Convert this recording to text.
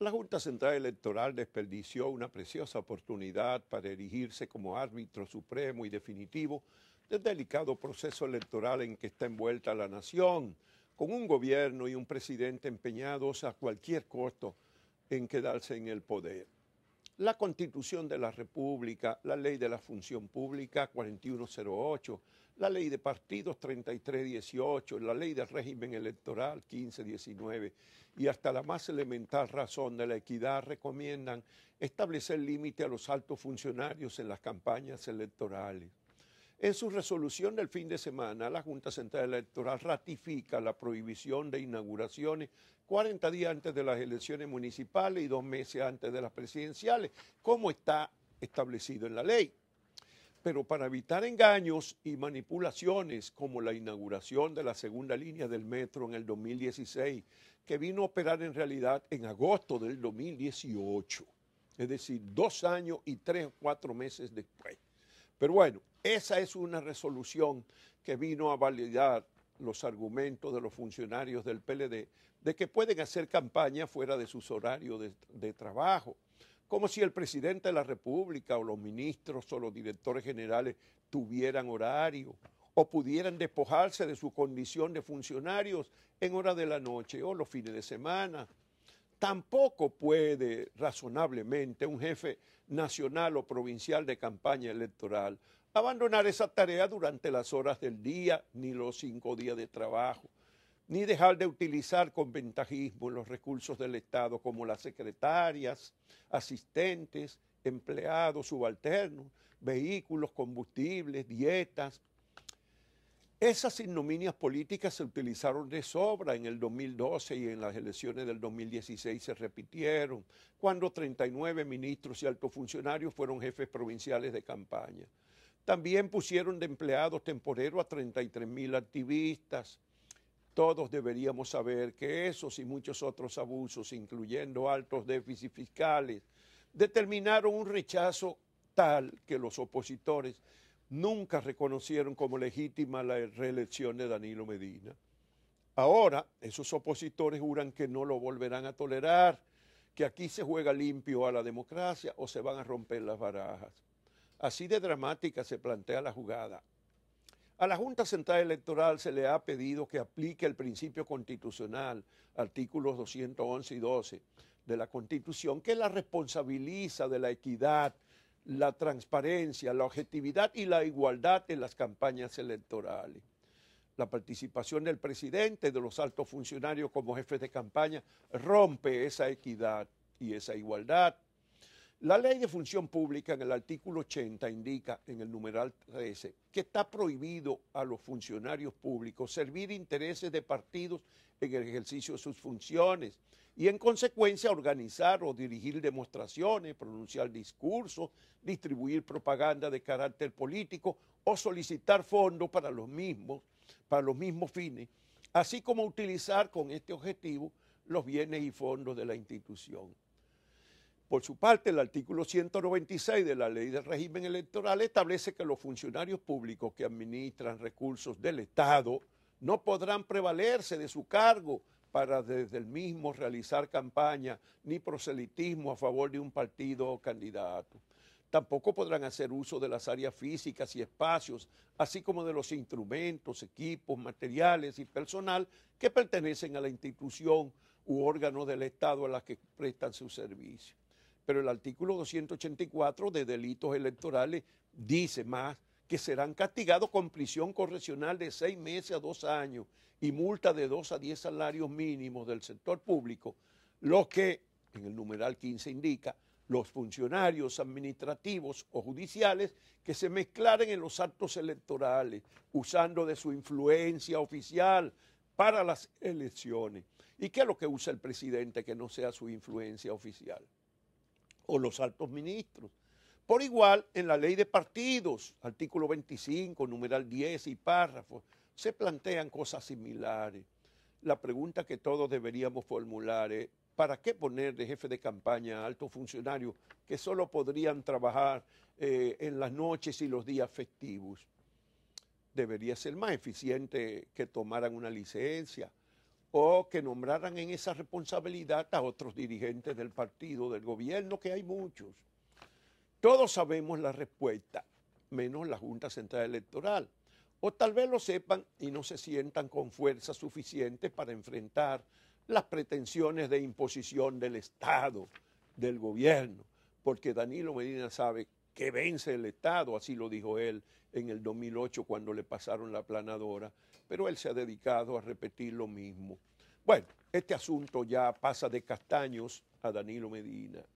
La Junta Central Electoral desperdició una preciosa oportunidad para erigirse como árbitro supremo y definitivo del delicado proceso electoral en que está envuelta la nación, con un gobierno y un presidente empeñados a cualquier costo en quedarse en el poder la Constitución de la República, la Ley de la Función Pública 4108, la Ley de Partidos 3318, la Ley del Régimen Electoral 1519 y hasta la más elemental razón de la equidad recomiendan establecer límite a los altos funcionarios en las campañas electorales. En su resolución del fin de semana, la Junta Central Electoral ratifica la prohibición de inauguraciones 40 días antes de las elecciones municipales y dos meses antes de las presidenciales, como está establecido en la ley. Pero para evitar engaños y manipulaciones como la inauguración de la segunda línea del metro en el 2016, que vino a operar en realidad en agosto del 2018, es decir, dos años y tres o cuatro meses después pero bueno, esa es una resolución que vino a validar los argumentos de los funcionarios del PLD de que pueden hacer campaña fuera de sus horarios de, de, trabajo, como si el presidente de la República o los ministros o los directores generales tuvieran horario o pudieran despojarse de su condición de funcionarios en hora de la noche o los fines de semana Tampoco puede razonablemente un jefe nacional o provincial de campaña electoral abandonar esa tarea durante las horas del día ni los cinco días de trabajo, ni dejar de utilizar con ventajismo los recursos del Estado como las secretarias, asistentes, empleados, subalternos, vehículos, combustibles, dietas, esas ignominias políticas se utilizaron de sobra en el 2012 y en las elecciones del 2016 se repitieron, cuando 39 ministros y altos funcionarios fueron jefes provinciales de campaña. También pusieron de empleados temporeros a 33 mil activistas. Todos deberíamos saber que esos y muchos otros abusos, incluyendo altos déficits fiscales, determinaron un rechazo tal que los opositores nunca reconocieron como legítima la reelección de Danilo Medina. Ahora, esos opositores juran que no lo volverán a tolerar, que aquí se juega limpio a la democracia o se van a romper las barajas. Así de dramática se plantea la jugada. A la Junta Central Electoral se le ha pedido que aplique el principio constitucional, artículos 211 y 12 de la Constitución, que la responsabiliza de la equidad, la transparencia, la objetividad y la igualdad en las campañas electorales. La participación del presidente, de los altos funcionarios como jefes de campaña, rompe esa equidad y esa igualdad. La ley de función pública en el artículo 80 indica en el numeral 13 que está prohibido a los funcionarios públicos servir intereses de partidos en el ejercicio de sus funciones, y en consecuencia organizar o dirigir demostraciones, pronunciar discursos, distribuir propaganda de carácter político o solicitar fondos para los mismos, para los mismos fines, así como utilizar con este objetivo los bienes y fondos de la institución. Por su parte, el artículo 196 de la Ley del Régimen Electoral establece que los funcionarios públicos que administran recursos del Estado no podrán prevalerse de su cargo para desde el mismo realizar campaña ni proselitismo a favor de un partido o candidato. Tampoco podrán hacer uso de las áreas físicas y espacios, así como de los instrumentos, equipos, materiales y personal que pertenecen a la institución u órgano del Estado a las que prestan su servicio. Pero el artículo 284 de delitos electorales dice más que serán castigados con prisión correccional de seis meses a dos años y multa de dos a diez salarios mínimos del sector público, lo que en el numeral 15 indica los funcionarios administrativos o judiciales que se mezclaren en los actos electorales, usando de su influencia oficial para las elecciones. ¿Y qué es lo que usa el presidente que no sea su influencia oficial? O los altos ministros por igual en la ley de partidos, artículo 25, numeral 10 y párrafo, se plantean cosas similares. La pregunta que todos deberíamos formular es, ¿para qué poner de jefe de campaña a altos funcionarios que solo podrían trabajar eh, en las noches y los días festivos? Debería ser más eficiente que tomaran una licencia o que nombraran en esa responsabilidad a otros dirigentes del partido, del gobierno, que hay muchos. Todos sabemos la respuesta, menos la Junta Central Electoral. O tal vez lo sepan y no se sientan con fuerza suficiente para enfrentar las pretensiones de imposición del Estado, del gobierno, porque Danilo Medina sabe que vence el Estado, así lo dijo él en el 2008 cuando le pasaron la planadora, pero él se ha dedicado a repetir lo mismo. Bueno, este asunto ya pasa de castaños a Danilo Medina.